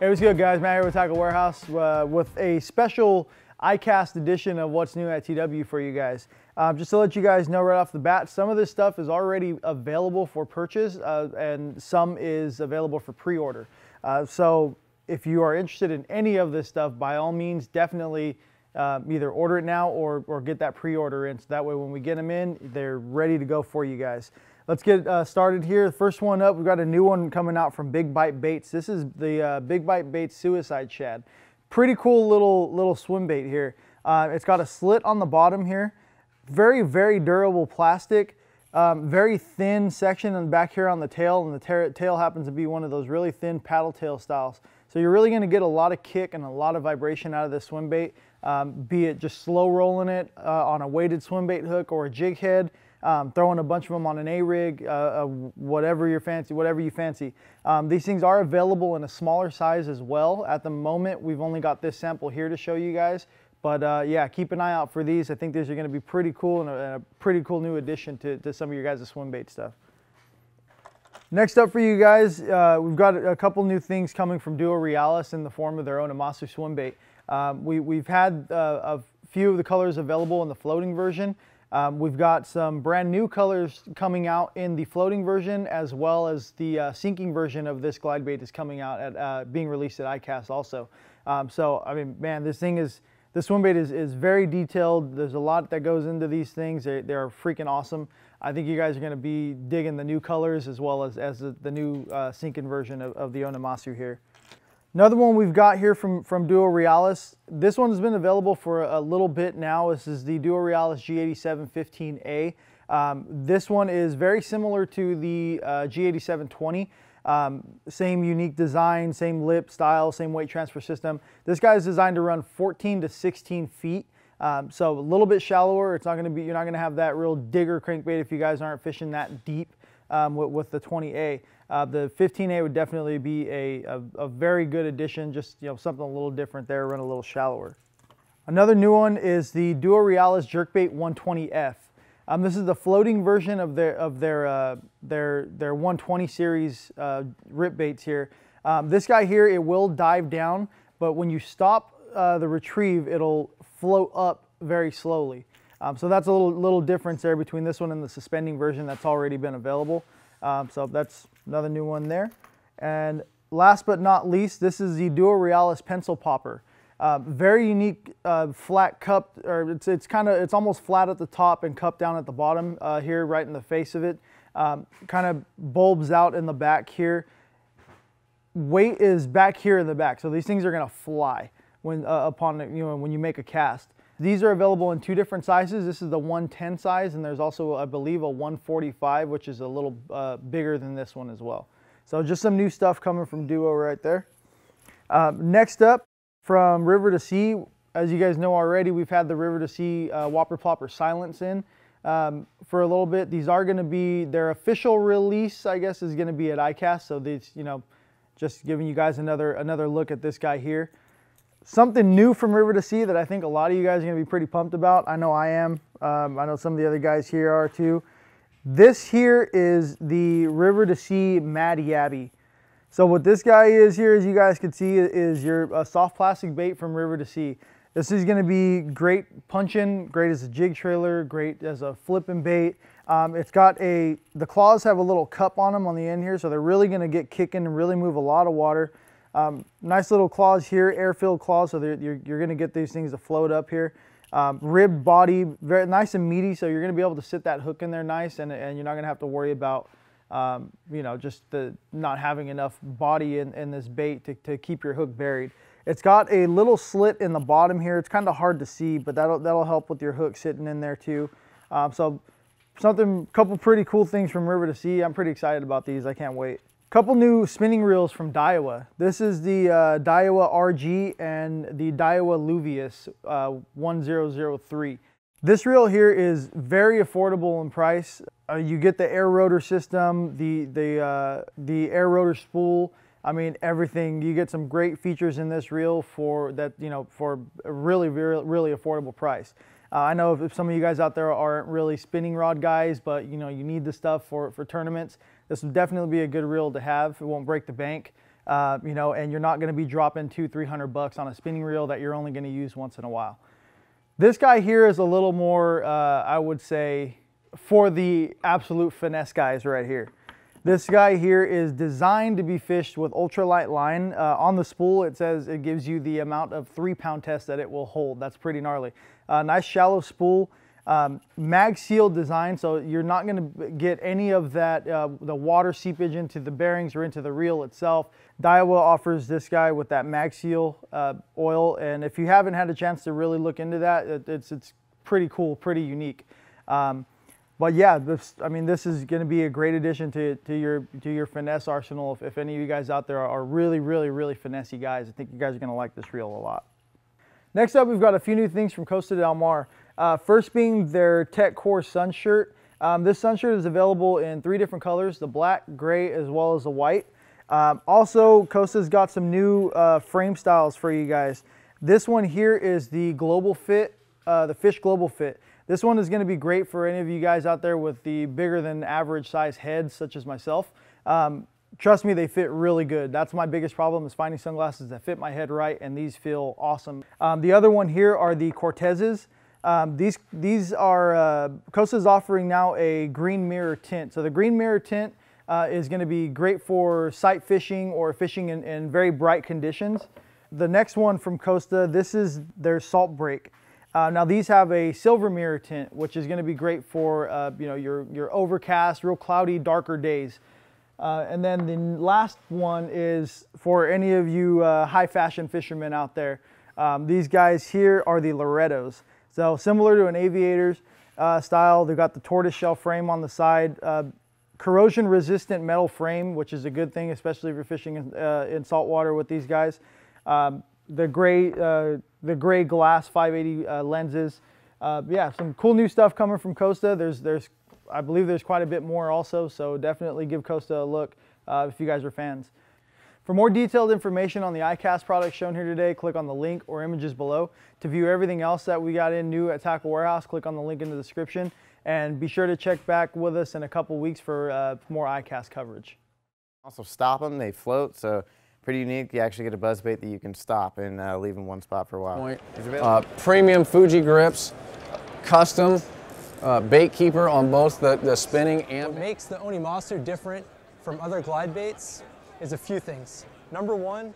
Hey, what's good guys? Matt here with Tackle Warehouse uh, with a special iCast edition of What's New at TW for you guys. Um, just to let you guys know right off the bat, some of this stuff is already available for purchase uh, and some is available for pre-order. Uh, so if you are interested in any of this stuff, by all means, definitely um, either order it now or, or get that pre-order in. So that way when we get them in, they're ready to go for you guys. Let's get uh, started here. First one up, we've got a new one coming out from Big Bite Baits. This is the uh, Big Bite Baits Suicide Shad. Pretty cool little, little swim bait here. Uh, it's got a slit on the bottom here. Very, very durable plastic. Um, very thin section the back here on the tail and the tail happens to be one of those really thin paddle tail styles. So you're really gonna get a lot of kick and a lot of vibration out of this swim bait, um, be it just slow rolling it uh, on a weighted swim bait hook or a jig head um, throwing a bunch of them on an A-rig, uh, uh, whatever you fancy, whatever you fancy. Um, these things are available in a smaller size as well. At the moment, we've only got this sample here to show you guys, but uh, yeah, keep an eye out for these. I think these are gonna be pretty cool and a, and a pretty cool new addition to, to some of your guys' swim bait stuff. Next up for you guys, uh, we've got a couple new things coming from Duo Realis in the form of their own Amasu swim bait. Um, we, have had uh, a few of the colors available in the floating version. Um, we've got some brand new colors coming out in the floating version as well as the uh, sinking version of this glide bait is coming out at uh, being released at ICAST also. Um, so I mean, man, this thing is this swim bait is, is very detailed. There's a lot that goes into these things. They, they're freaking awesome. I think you guys are going to be digging the new colors as well as, as the, the new uh, sinking version of, of the Onamasu here. Another one we've got here from, from Duo Realis. This one has been available for a little bit now. This is the Duo Realis G8715A. Um, this one is very similar to the uh, G8720. Um, same unique design, same lip style, same weight transfer system. This guy is designed to run 14 to 16 feet. Um, so a little bit shallower. It's not going to be, you're not going to have that real digger crankbait if you guys aren't fishing that deep um, with, with, the 20A. Uh, the 15A would definitely be a, a, a, very good addition, just you know something a little different there, run a little shallower. Another new one is the Duo Realis Jerkbait 120F. Um, this is the floating version of their of their uh, their their 120 series uh, rip baits here. Um, this guy here, it will dive down, but when you stop uh, the retrieve, it'll float up very slowly. Um, so that's a little, little difference there between this one and the suspending version that's already been available. Um, so that's another new one there. And last but not least, this is the Dual Realis Pencil Popper. Uh, very unique uh, flat cup, or it's, it's kind of, it's almost flat at the top and cup down at the bottom uh, here, right in the face of it. Um, kind of bulbs out in the back here. Weight is back here in the back, so these things are gonna fly when uh, upon you know when you make a cast. These are available in two different sizes. This is the 110 size, and there's also, I believe, a 145, which is a little uh, bigger than this one as well. So just some new stuff coming from Duo right there. Uh, next up, from River to Sea, as you guys know already, we've had the River to Sea uh, Whopper Plopper Silence in um, for a little bit. These are gonna be, their official release, I guess, is gonna be at ICAST. So these, you know, just giving you guys another, another look at this guy here something new from River to Sea that I think a lot of you guys are going to be pretty pumped about. I know I am. Um, I know some of the other guys here are too. This here is the River to Sea Mad Yabby. So what this guy is here, as you guys can see, is your uh, soft plastic bait from River to Sea. This is going to be great punching, great as a jig trailer, great as a flipping bait. Um, it's got a, the claws have a little cup on them on the end here, so they're really going to get kicking and really move a lot of water. Um, nice little claws here, air-filled claws, so you're, you're gonna get these things to float up here. Um, rib body, very nice and meaty, so you're gonna be able to sit that hook in there nice and, and you're not gonna have to worry about um, you know, just the not having enough body in, in this bait to, to keep your hook buried. It's got a little slit in the bottom here. It's kind of hard to see, but that'll, that'll help with your hook sitting in there too. Um, so something, couple pretty cool things from River to Sea. I'm pretty excited about these. I can't wait. Couple new spinning reels from Daiwa. This is the uh, Daiwa RG and the Daiwa Luvius uh, 1003. This reel here is very affordable in price. Uh, you get the air rotor system, the, the, uh, the air rotor spool, I mean everything. You get some great features in this reel for that, you know, for a really, really, really affordable price. Uh, I know if, some of you guys out there aren't really spinning rod guys, but you know you need the stuff for, for tournaments. This will definitely be a good reel to have. It won't break the bank, uh, you know, and you're not going to be dropping two, three hundred bucks on a spinning reel that you're only going to use once in a while. This guy here is a little more, uh, I would say, for the absolute finesse guys right here. This guy here is designed to be fished with ultralight line. Uh, on the spool, it says it gives you the amount of three pound test that it will hold. That's pretty gnarly. Uh, nice shallow spool, um, mag seal design, so you're not gonna get any of that, uh, the water seepage into the bearings or into the reel itself. Daiwa offers this guy with that mag seal uh, oil, and if you haven't had a chance to really look into that, it, it's, it's pretty cool, pretty unique. Um, but yeah, this, I mean, this is going to be a great addition to, to your to your finesse arsenal. If, if any of you guys out there are really, really, really finessey guys, I think you guys are going to like this reel a lot. Next up, we've got a few new things from Costa Del Mar. Uh, first being their Tech Core Sun Shirt. Um, this sun shirt is available in three different colors, the black, gray, as well as the white. Um, also, Costa's got some new uh, frame styles for you guys. This one here is the Global Fit, uh, the Fish Global Fit. This one is gonna be great for any of you guys out there with the bigger than average size heads, such as myself. Um, trust me, they fit really good. That's my biggest problem is finding sunglasses that fit my head right, and these feel awesome. Um, the other one here are the Cortezes. Um, these, these are, uh, is offering now a green mirror tint. So the green mirror tint uh, is gonna be great for sight fishing or fishing in, in very bright conditions. The next one from Costa, this is their salt break. Uh, now these have a silver mirror tint, which is going to be great for uh, you know your your overcast, real cloudy, darker days. Uh, and then the last one is for any of you uh, high fashion fishermen out there. Um, these guys here are the Lorettos. So similar to an aviator's uh, style, they've got the tortoiseshell frame on the side, uh, corrosion resistant metal frame, which is a good thing, especially if you're fishing in, in salt water with these guys. Um, the gray, uh, the gray glass 580 uh, lenses. Uh, yeah, some cool new stuff coming from Costa. There's, there's, I believe there's quite a bit more also, so definitely give Costa a look uh, if you guys are fans. For more detailed information on the iCast products shown here today, click on the link or images below. To view everything else that we got in new at Tackle Warehouse, click on the link in the description and be sure to check back with us in a couple weeks for uh, more iCast coverage. Also stop them, they float, so pretty unique. You actually get a buzz bait that you can stop and uh, leave in one spot for a while. Uh, premium Fuji grips, custom uh, bait keeper on both the, the spinning and... What makes the Oni Monster different from other glide baits is a few things. Number one,